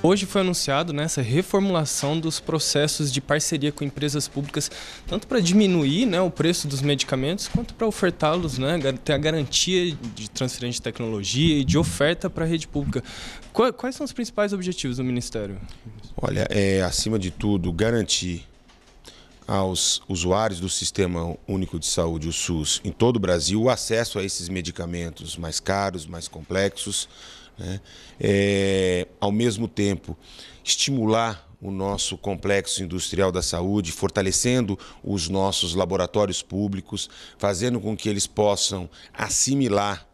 Hoje foi anunciado né, essa reformulação dos processos de parceria com empresas públicas, tanto para diminuir né, o preço dos medicamentos, quanto para ofertá-los, né, ter a garantia de transferência de tecnologia e de oferta para a rede pública. Quais são os principais objetivos do Ministério? Olha, é, acima de tudo, garantir aos usuários do Sistema Único de Saúde, o SUS, em todo o Brasil, o acesso a esses medicamentos mais caros, mais complexos, né? é, ao mesmo tempo estimular o nosso complexo industrial da saúde, fortalecendo os nossos laboratórios públicos, fazendo com que eles possam assimilar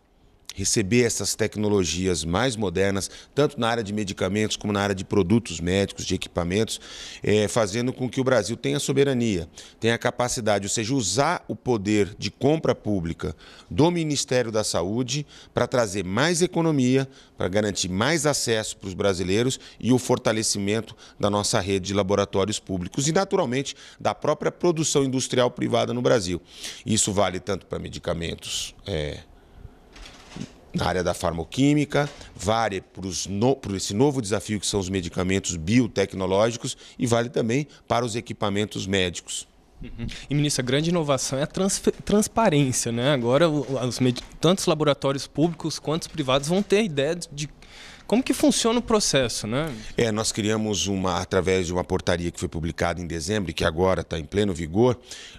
receber essas tecnologias mais modernas, tanto na área de medicamentos como na área de produtos médicos, de equipamentos, é, fazendo com que o Brasil tenha soberania, tenha capacidade, ou seja, usar o poder de compra pública do Ministério da Saúde para trazer mais economia, para garantir mais acesso para os brasileiros e o fortalecimento da nossa rede de laboratórios públicos e, naturalmente, da própria produção industrial privada no Brasil. Isso vale tanto para medicamentos. É na área da farmoquímica, vale para, no, para esse novo desafio que são os medicamentos biotecnológicos e vale também para os equipamentos médicos. Uhum. E, ministro, a grande inovação é a transparência. Né? Agora, os tanto os laboratórios públicos quanto os privados vão ter a ideia de como que funciona o processo, né? É, nós criamos uma, através de uma portaria que foi publicada em dezembro e que agora está em pleno vigor,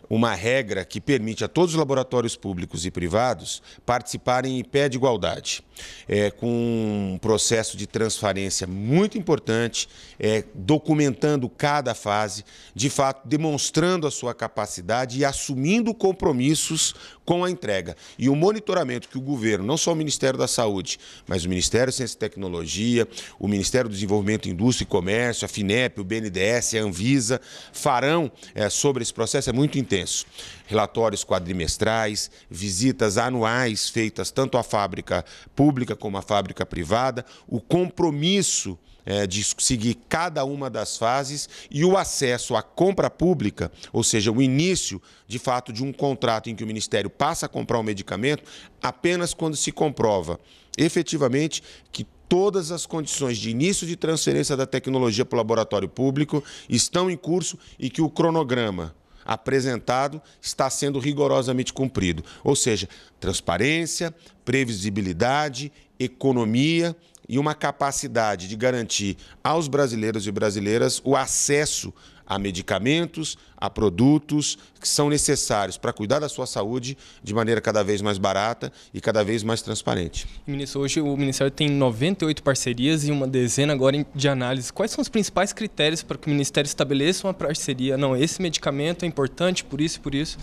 uma regra que permite a todos os laboratórios públicos e privados participarem em pé de igualdade, é, com um processo de transparência muito importante, é, documentando cada fase, de fato demonstrando a sua capacidade e assumindo compromissos com a entrega. E o monitoramento que o governo, não só o Ministério da Saúde, mas o Ministério da Ciência e Tecnologia, Tecnologia, o Ministério do Desenvolvimento, Indústria e Comércio, a FINEP, o BNDES, a Anvisa, farão é, sobre esse processo, é muito intenso. Relatórios quadrimestrais, visitas anuais feitas tanto à fábrica pública como à fábrica privada, o compromisso é, de seguir cada uma das fases e o acesso à compra pública, ou seja, o início de fato de um contrato em que o Ministério passa a comprar o um medicamento apenas quando se comprova efetivamente que todas as condições de início de transferência da tecnologia para o laboratório público estão em curso e que o cronograma apresentado está sendo rigorosamente cumprido. Ou seja, transparência, previsibilidade, economia e uma capacidade de garantir aos brasileiros e brasileiras o acesso a medicamentos, a produtos que são necessários para cuidar da sua saúde de maneira cada vez mais barata e cada vez mais transparente. Ministro, hoje o Ministério tem 98 parcerias e uma dezena agora de análises. Quais são os principais critérios para que o Ministério estabeleça uma parceria? Não, esse medicamento é importante por isso e por isso.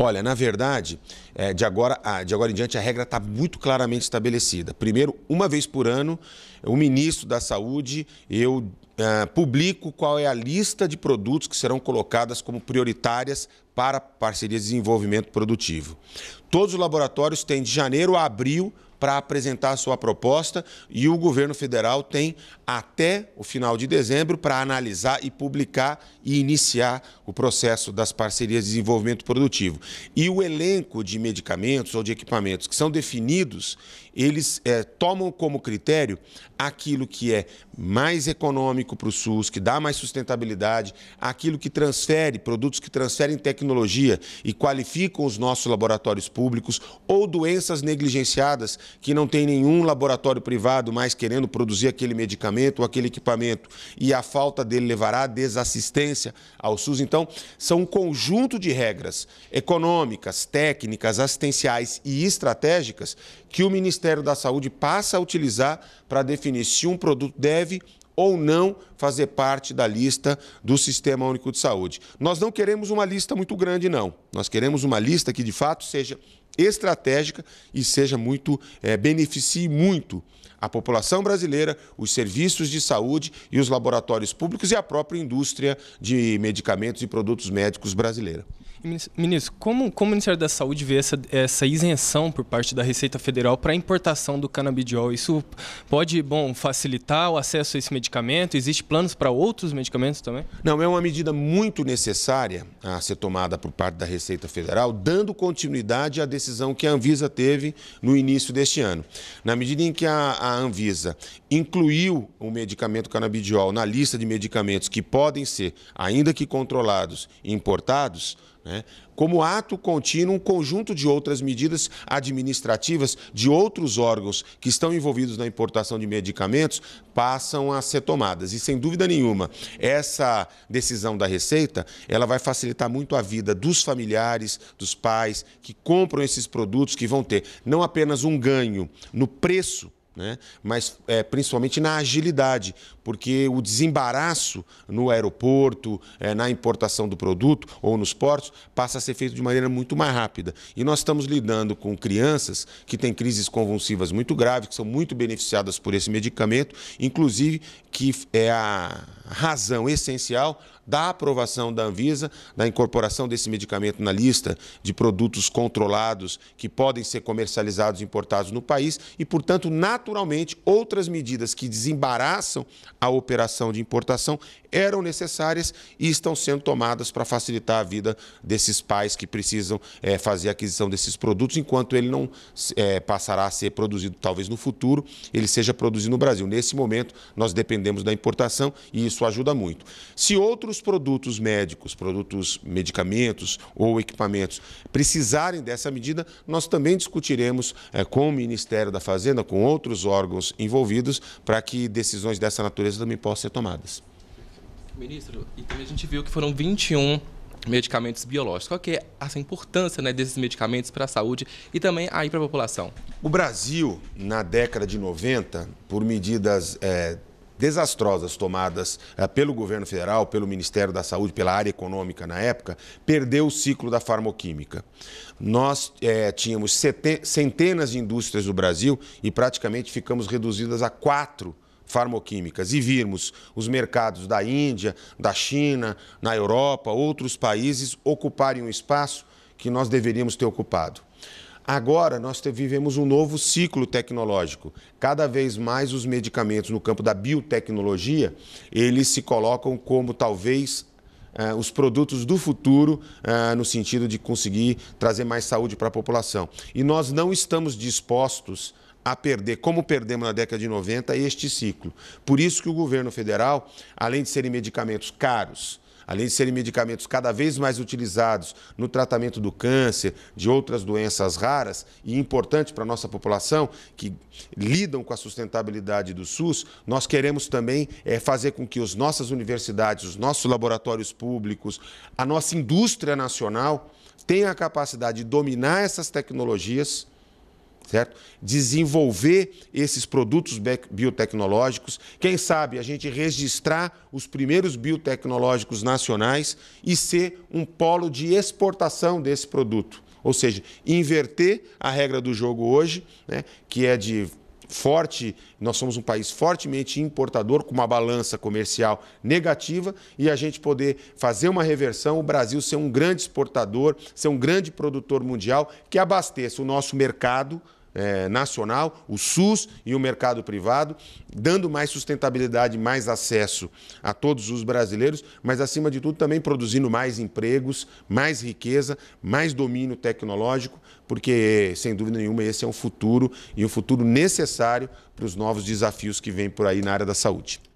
Olha, na verdade, é, de, agora, de agora em diante a regra está muito claramente estabelecida. Primeiro, uma vez por ano, o ministro da Saúde, eu é, publico qual é a lista de produtos que serão colocadas como prioritárias para parcerias de desenvolvimento produtivo. Todos os laboratórios têm de janeiro a abril para apresentar sua proposta e o governo federal tem até o final de dezembro para analisar e publicar e iniciar o processo das parcerias de desenvolvimento produtivo. E o elenco de medicamentos ou de equipamentos que são definidos eles é, tomam como critério aquilo que é mais econômico para o SUS, que dá mais sustentabilidade, aquilo que transfere, produtos que transferem tecnologia e qualificam os nossos laboratórios públicos, ou doenças negligenciadas que não tem nenhum laboratório privado mais querendo produzir aquele medicamento ou aquele equipamento, e a falta dele levará desassistência ao SUS. Então, são um conjunto de regras econômicas, técnicas, assistenciais e estratégicas que o Ministério da Saúde passa a utilizar para definir se um produto deve ou não fazer parte da lista do Sistema Único de Saúde. Nós não queremos uma lista muito grande, não. Nós queremos uma lista que, de fato, seja estratégica e seja muito, é, beneficie muito a população brasileira, os serviços de saúde e os laboratórios públicos e a própria indústria de medicamentos e produtos médicos brasileira. Ministro, como, como o Ministério da Saúde vê essa, essa isenção por parte da Receita Federal para a importação do canabidiol? Isso pode, bom, facilitar o acesso a esse medicamento? Existem planos para outros medicamentos também? Não, é uma medida muito necessária a ser tomada por parte da Receita Federal, dando continuidade à decisão que a Anvisa teve no início deste ano. Na medida em que a, a Anvisa incluiu o medicamento canabidiol na lista de medicamentos que podem ser, ainda que controlados, importados, né? Como ato contínuo, um conjunto de outras medidas administrativas de outros órgãos que estão envolvidos na importação de medicamentos passam a ser tomadas. E sem dúvida nenhuma, essa decisão da Receita, ela vai facilitar muito a vida dos familiares, dos pais que compram esses produtos que vão ter não apenas um ganho no preço né? mas é, principalmente na agilidade, porque o desembaraço no aeroporto, é, na importação do produto ou nos portos, passa a ser feito de maneira muito mais rápida. E nós estamos lidando com crianças que têm crises convulsivas muito graves, que são muito beneficiadas por esse medicamento, inclusive que é a razão essencial da aprovação da Anvisa, da incorporação desse medicamento na lista de produtos controlados que podem ser comercializados e importados no país e, portanto, naturalmente, outras medidas que desembaraçam a operação de importação eram necessárias e estão sendo tomadas para facilitar a vida desses pais que precisam é, fazer a aquisição desses produtos, enquanto ele não é, passará a ser produzido, talvez no futuro, ele seja produzido no Brasil. Nesse momento, nós dependemos da importação e isso ajuda muito. Se outros os produtos médicos, produtos, medicamentos ou equipamentos precisarem dessa medida, nós também discutiremos é, com o Ministério da Fazenda, com outros órgãos envolvidos, para que decisões dessa natureza também possam ser tomadas. Ministro, e também a gente viu que foram 21 medicamentos biológicos. Qual que é essa importância né, desses medicamentos para a saúde e também aí para a população? O Brasil, na década de 90, por medidas é, desastrosas tomadas eh, pelo governo federal, pelo Ministério da Saúde, pela área econômica na época, perdeu o ciclo da farmoquímica. Nós é, tínhamos centenas de indústrias no Brasil e praticamente ficamos reduzidas a quatro farmoquímicas e virmos os mercados da Índia, da China, na Europa, outros países ocuparem um espaço que nós deveríamos ter ocupado. Agora nós vivemos um novo ciclo tecnológico. Cada vez mais os medicamentos no campo da biotecnologia, eles se colocam como talvez é, os produtos do futuro, é, no sentido de conseguir trazer mais saúde para a população. E nós não estamos dispostos a perder, como perdemos na década de 90, este ciclo. Por isso que o governo federal, além de serem medicamentos caros, além de serem medicamentos cada vez mais utilizados no tratamento do câncer, de outras doenças raras e importantes para a nossa população que lidam com a sustentabilidade do SUS, nós queremos também é, fazer com que as nossas universidades, os nossos laboratórios públicos, a nossa indústria nacional tenha a capacidade de dominar essas tecnologias certo? Desenvolver esses produtos biotecnológicos, quem sabe a gente registrar os primeiros biotecnológicos nacionais e ser um polo de exportação desse produto. Ou seja, inverter a regra do jogo hoje, né, que é de forte, nós somos um país fortemente importador, com uma balança comercial negativa, e a gente poder fazer uma reversão, o Brasil ser um grande exportador, ser um grande produtor mundial que abasteça o nosso mercado é, nacional, o SUS e o mercado privado, dando mais sustentabilidade, mais acesso a todos os brasileiros, mas acima de tudo também produzindo mais empregos, mais riqueza, mais domínio tecnológico, porque sem dúvida nenhuma esse é um futuro e um futuro necessário para os novos desafios que vêm por aí na área da saúde.